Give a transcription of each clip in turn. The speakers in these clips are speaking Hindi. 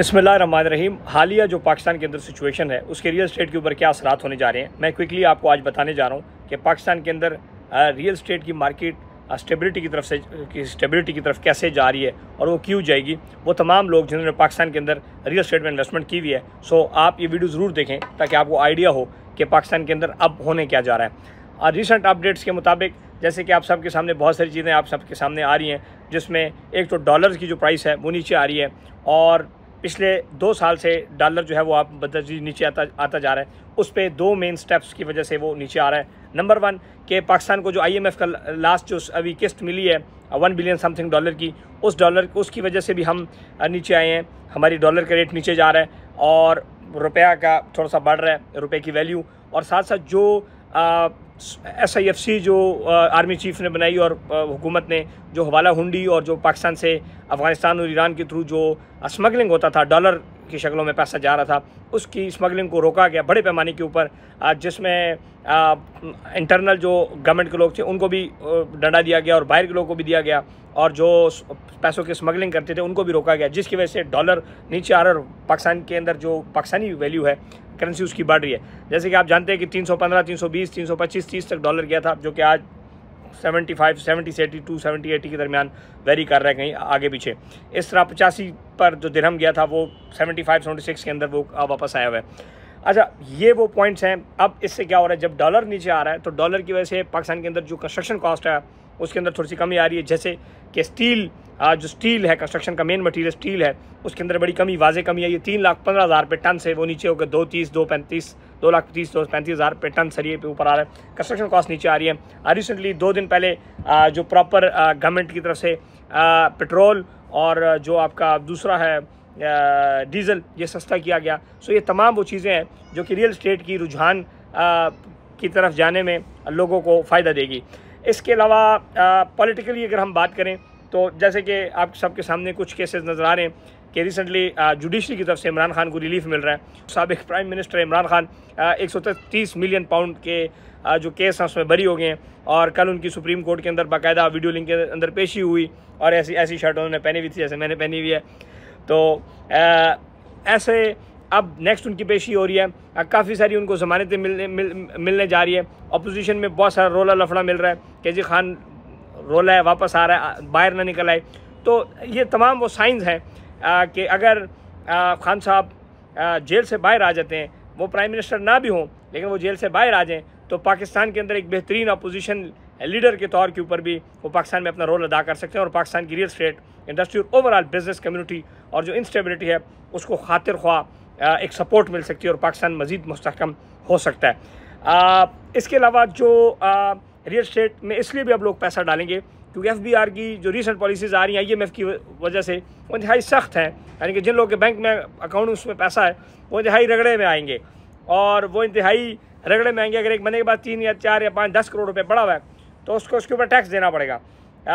रहीम हालिया जो पाकिस्तान के अंदर सिचुएशन है उसके रियल स्टेट के ऊपर क्या असरात होने जा रहे हैं मैं क्विकली आपको आज बताने जा रहा हूँ कि पाकिस्तान के अंदर रियल स्टेट की मार्केट स्टेबिलिटी की तरफ से स्टेबिलिटी की तरफ कैसे जा रही है और वो क्यों जाएगी वो तमाम लोग जिन्होंने पाकिस्तान के अंदर रियल स्टेट में इन्वेस्टमेंट की हुई है सो आप ये वीडियो ज़रूर देखें ताकि आपको आइडिया हो कि पाकिस्तान के अंदर अब होने क्या जा रहा है और रिसेंट अपडेट्स के मुताबिक जैसे कि आप सबके सामने बहुत सारी चीज़ें आप सबके सामने आ रही हैं जिसमें एक तो डॉलर की जो प्राइस है वो नीचे आ रही है और पिछले दो साल से डॉलर जो है वो आप बदतजी नीचे आता आता जा रहा है उस पर दो मेन स्टेप्स की वजह से वो नीचे आ रहा है नंबर वन कि पाकिस्तान को जो आईएमएफ का लास्ट जो अभी किस्त मिली है वन बिलियन समथिंग डॉलर की उस डॉलर उसकी वजह से भी हम नीचे आए हैं हमारी डॉलर का रेट नीचे जा रहा है और रुपया का थोड़ा सा बढ़ रहा है रुपये की वैल्यू और साथ साथ जो आ, एस आई एफ सी जो आर्मी चीफ ने बनाई और हुकूमत ने जो हवाला हुंडी और जो पाकिस्तान से अफ़गानिस्तान और ईरान के थ्रू जो स्मगलिंग होता था डॉलर की शक्लों में पैसा जा रहा था उसकी स्मगलिंग को रोका गया बड़े पैमाने के ऊपर जिसमें इंटरनल जो गवर्नमेंट के लोग थे उनको भी डंडा दिया गया और बाहर के लोगों को भी दिया गया और जो पैसों की स्मगलिंग करते थे उनको भी रोका गया जिसकी वजह से डॉलर नीचे आ रहा और पाकिस्तान के अंदर जो पाकिस्तानी वैल्यू है करेंसी उसकी बढ़ रही है जैसे कि आप जानते हैं कि 315, 320, 325, 30 तक डॉलर गया था जो कि आज 75, 70 से 82, 70, के दरमियान वेरी कर रहे हैं कहीं आगे पीछे इस तरह पचासी पर जो दिरहम गया था वो सेवेंटी फाइव के अंदर वो वापस आया हुआ है अच्छा ये वो पॉइंट्स हैं अब इससे क्या हो रहा है जब डॉलर नीचे आ रहा है तो डॉलर की वजह से पाकिस्तान के अंदर जो कंस्ट्रक्शन कॉस्ट है उसके अंदर थोड़ी सी कमी आ रही है जैसे कि स्टील जो स्टील है कंस्ट्रक्शन का मेन मटेरियल स्टील है उसके अंदर बड़ी कमी वाजे कमी है ये तीन लाख पंद्रह हज़ार पे टन से वो नीचे होकर दो तीस दो पैंतीस दो लाख तीस दो पैंतीस हज़ार पे टन सरिये पे ऊपर आ रहा है कंस्ट्रक्शन कॉस्ट नीचे आ रही है रिसेंटली दो दिन पहले जो प्रॉपर गवर्नमेंट की तरफ से पेट्रोल और जो आपका दूसरा है डीजल ये सस्ता किया गया सो ये तमाम वो चीज़ें हैं जो कि रियल इस्टेट की रुझान की तरफ जाने में लोगों को फ़ायदा देगी इसके अलावा पॉलिटिकली अगर हम बात करें तो जैसे कि आप सबके सामने कुछ केसेस नज़र आ रहे हैं कि रिसेंटली जुडिशरी की तरफ से इमरान खान को रिलीफ मिल रहा है सबक प्राइम मिनिस्टर इमरान खान एक सौ तीस मिलियन पाउंड के आ, जो केस हैं उसमें बरी हो गए हैं और कल उनकी सुप्रीम कोर्ट के अंदर बाकायदा वीडियो लिंक के अंदर पेशी हुई और ऐसी ऐसी शर्ट उन्होंने पहनी हुई थी जैसे मैंने पहनी हुई है तो आ, ऐसे अब नेक्स्ट उनकी पेशी हो रही है काफ़ी सारी उनको जमानतें मिलने मिल, मिलने जा रही है अपोजिशन में बहुत सारा रोला लफड़ा मिल रहा है के जी खान रोला है वापस आ रहा है बाहर ना निकल आए तो ये तमाम वो साइंस हैं कि अगर आ, खान साहब जेल से बाहर आ जाते हैं वो प्राइम मिनिस्टर ना भी हों लेकिन वो जेल से बाहर आ जाएँ तो पाकिस्तान के अंदर एक बेहतरीन अपोजिशन लीडर के तौर के ऊपर भी वो पाकिस्तान में अपना रोल अदा कर सकते हैं और पाकिस्तान की रियल स्टेट इंडस्ट्री और ओवरऑल बिजनेस कम्युनिटी और जो इंस्टेबिलिटी है उसको खातिर ख्वा एक सपोर्ट मिल सकती है और पाकिस्तान मज़ीद मस्तकम हो सकता है आ, इसके अलावा जो आ, रियल स्टेट में इसलिए भी अब लोग पैसा डालेंगे क्योंकि एफ बी आर की जो रिसेंट पॉलिसीज़ आ रही हैं आई एम एफ़ की वजह से वो इंतहाई सख्त हैं यानी कि जिन लोगों के बैंक में अकाउंट उसमें पैसा है वो इंतहाई रगड़े में आएंगे और वो इंतहाई रगड़े में आएंगे अगर एक महीने के बाद तीन या चार या पाँच दस करोड़ रुपये बढ़ा हुआ है तो उसको उसके ऊपर टैक्स देना पड़ेगा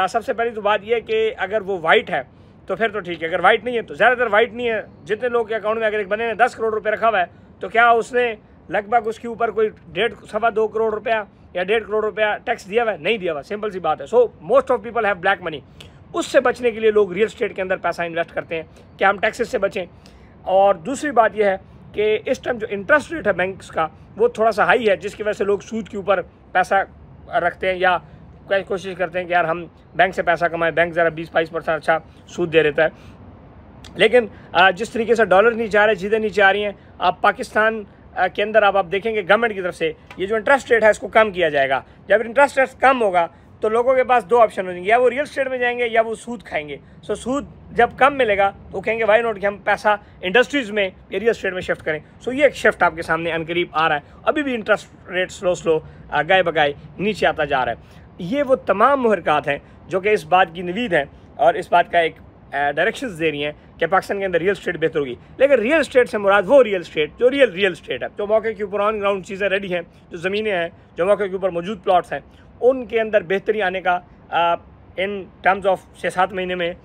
सबसे पहली तो बात यह कि अगर वो वाइट है तो फिर तो ठीक है अगर वाइट नहीं है तो ज़्यादातर वाइट नहीं है जितने लोग के अकाउंट में अगर एक बने ने दस करोड़ रुपये रखा हुआ है तो क्या उसने लगभग उसके ऊपर कोई डेढ़ सवा दो करोड़ रुपया या डेढ़ करोड़ रुपया टैक्स दिया हुआ है नहीं दिया हुआ सिंपल सी बात है so most of people have black money उससे बचने के लिए लोग रियल स्टेट के अंदर पैसा इन्वेस्ट करते हैं कि हम टैक्सेस से बचें और दूसरी बात यह है कि इस टाइम जो इंटरेस्ट रेट है बैंक का वो थोड़ा सा हाई है जिसकी वजह से लोग सूद के ऊपर पैसा रखते हैं या कोशिश करते हैं कि यार हम बैंक से पैसा कमाएं बैंक ज़रा बीस बाईस परसेंट अच्छा सूद दे देता है लेकिन जिस तरीके से डॉलर नीचे आ रहे हैं चीज़ें नीचे आ रही हैं आप पाकिस्तान के अंदर अब आप देखेंगे गवर्नमेंट की तरफ से ये जो इंटरेस्ट रेट है इसको कम किया जाएगा जब इंटरेस्ट रेट कम होगा तो लोगों के पास दो ऑप्शन होंगे या वो रियल स्टेट में जाएंगे या वो सूद खाएंगे सो so, सूद जब कम मिलेगा तो कहेंगे वाई नोट कि हम पैसा इंडस्ट्रीज़ में या रियल स्टेट में शिफ्ट करें सो so, ये एक शिफ्ट आपके सामने अनकरीब आ रहा है अभी भी इंटरेस्ट रेट स्लो स्लो गाय बगाए नीचे आता जा रहा है ये वो तमाम मुहरक़ात हैं जो कि इस बात की नवीद हैं और इस बात का एक डायरेक्शन दे रही हैं कि पाकिस्तान के अंदर रियल स्टेट बेहतर होगी लेकिन रियल स्टेट से मुराद वो रियल स्टेट जो रियल रियल स्टेट है जो मौके के ऊपर ऑन ग्राउंड चीज़ें रेडी हैं जो ज़मीनें हैं जो मौके के ऊपर मौजूद प्लाट्स हैं उनके अंदर बेहतरी आने का इन टर्म्स ऑफ छः सात महीने में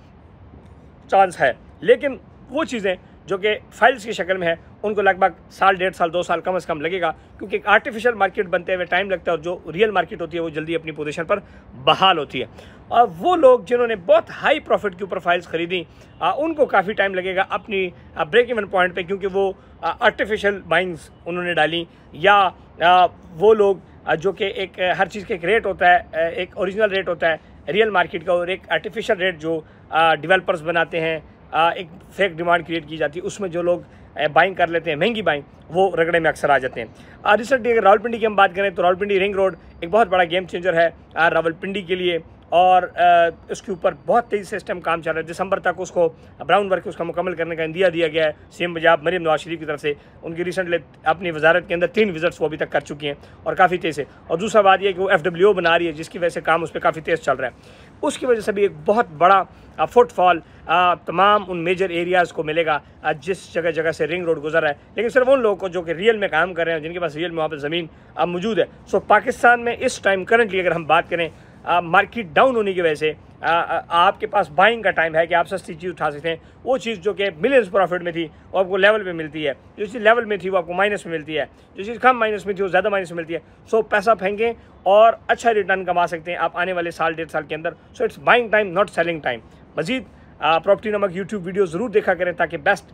चांस है लेकिन वो चीज़ें जो कि फाइल्स की शक्ल में है उनको लगभग साल डेढ़ साल दो साल कम अज़ कम लगेगा क्योंकि एक आर्टिफिशियल मार्केट बनते हुए टाइम लगता है और जो रियल मार्केट होती है वो जल्दी अपनी पोजीशन पर बहाल होती है और वो लोग जिन्होंने बहुत हाई प्रॉफिट के ऊपर फाइल्स खरीदी आ, उनको काफ़ी टाइम लगेगा अपनी ब्रेक इवन पॉइंट पे क्योंकि वो आर्टिफिशियल बाइंग्स उन्होंने डाली या आ, वो लोग जो कि एक हर चीज़ के एक रेट होता है एक ओरिजिनल रेट होता है रियल मार्केट का और एक आर्टिफिशियल रेट जो डिवेलपर्स बनाते हैं एक फेक डिमांड क्रिएट की जाती है उसमें जो लोग बाइंग कर लेते हैं महंगी बाइंग वो रगड़े में अक्सर आ जाते हैं रिसेंटली अगर रावलपिंडी की हम बात करें तो रावलपिंडी रिंग रोड एक बहुत बड़ा गेम चेंजर है रावलपिंडी के लिए और उसके ऊपर बहुत तेज़ी से इस टाइम काम चल रहा है दिसंबर तक उसको ब्राउन वर्क उसका मुकम्मल करने का इंदिया दिया गया है सीएम पंजाब मरीम नवाज शरीफ की तरफ से उनकी रिसेंटली अपनी वजारत के अंदर तीन विजिट्स वो अभी तक कर चुकी हैं और काफ़ी तेज़ है और दूसरा बात यह कि वो एफ बना रही है जिसकी वजह से काम उस पर काफ़ी तेज़ चल रहा है उसकी वजह से भी एक बहुत बड़ा फुटफॉल तमाम उन मेजर एरियाज़ को मिलेगा जिस जगह जगह से रिंग रोड गुजर रहा है लेकिन सिर्फ उन लोगों को जो कि रियल में काम कर रहे हैं जिनके पास रियल में वहाँ पर ज़मीन अब मौजूद है सो पाकिस्तान में इस टाइम करंटली अगर हम बात करें मार्केट डाउन होने की वजह से आपके पास बाइंग का टाइम है कि आप सस्ती चीज़ उठा सकते हैं वो चीज़ जो कि मिलियंस प्रॉफिट में थी वो आपको लेवल पे मिलती है जो चीज़ लेवल में थी वो आपको माइनस में मिलती है जो चीज़ कम माइनस में थी वो ज़्यादा माइनस में मिलती है सो पैसा फेंकें और अच्छा रिटर्न कमा सकते हैं आप आने वाले साल डेढ़ साल के अंदर so it's buying time not selling time Majeed property नमक यूट्यूब वीडियो ज़रूर देखा करें ताकि बेस्ट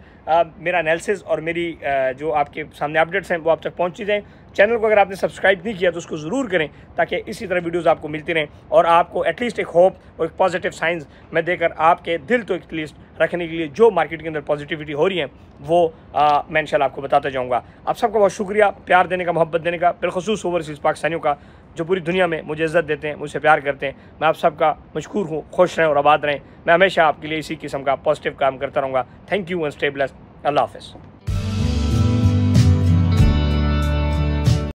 मेरा एनालिसिस और मेरी जो आपके सामने अपडेट्स हैं वो आप तक पहुँची जाएँ चैनल को अगर आपने सब्सक्राइब नहीं किया तो उसको ज़रूर करें ताकि इसी तरह वीडियोज़ आपको मिलती रहें और आपको एटलीस्ट एक होप और एक पॉजिटिव साइंस मैं देकर आपके दिल तो एटलीस्ट रखने के लिए जो मार्केट के अंदर पॉजिटिविटी हो रही है वो आ, मैं इन आपको बताता जाऊँगा आप सबका बहुत शुक्रिया प्यार देने का मोहब्बत देने का बिलखसूस ओवरसीज़ पाकिस्तानियों का जो पूरी दुनिया में मुझे इज़्ज़त देते हैं मुझसे प्यार करते हैं मैं आप सबका मशहूर हूँ खुश रहें और आबाद रहें मैं हमेशा आपके लिए इसी किस्म का पॉजिटिव काम करता रहूँगा thank you and stay blessed Allah half